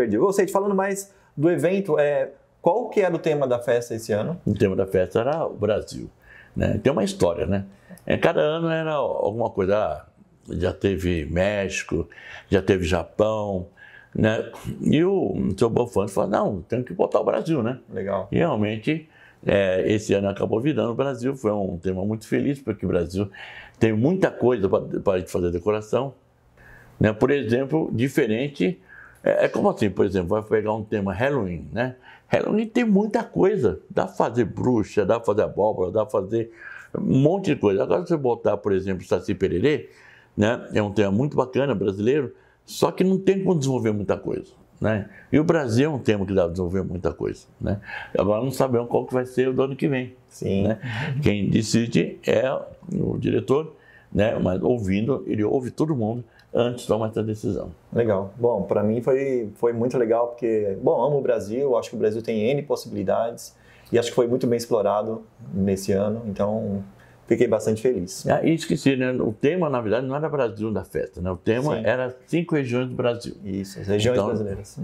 perdi. Ou seja, falando mais do evento, é, qual que era é o tema da festa esse ano? O tema da festa era o Brasil. Né? Tem uma história, né? É, cada ano era alguma coisa. Ah, já teve México, já teve Japão, né? E o seu Bofante falou, não, tem que botar o Brasil, né? Legal. E realmente, é, esse ano acabou virando o Brasil, foi um tema muito feliz, porque o Brasil tem muita coisa para fazer decoração. Né? Por exemplo, diferente é, é, como assim, por exemplo, vai pegar um tema Halloween, né? Halloween tem muita coisa. Dá pra fazer bruxa, dá pra fazer abóbora, dá pra fazer um monte de coisa. Agora, se você botar, por exemplo, Saci Pererê, né? É um tema muito bacana, brasileiro, só que não tem como desenvolver muita coisa. Né? E o Brasil é um tema que dá pra desenvolver muita coisa, né? Agora não sabemos qual que vai ser o ano que vem, Sim. Né? Quem decide é o diretor né? Mas ouvindo, ele ouve todo mundo antes de tomar essa decisão. Legal. Bom, para mim foi, foi muito legal porque, bom, amo o Brasil, acho que o Brasil tem N possibilidades e acho que foi muito bem explorado nesse ano, então fiquei bastante feliz. Ah, e esqueci, né? O tema, na verdade, não era Brasil da festa, né? O tema Sim. era cinco regiões do Brasil. Isso, as regiões então, brasileiras.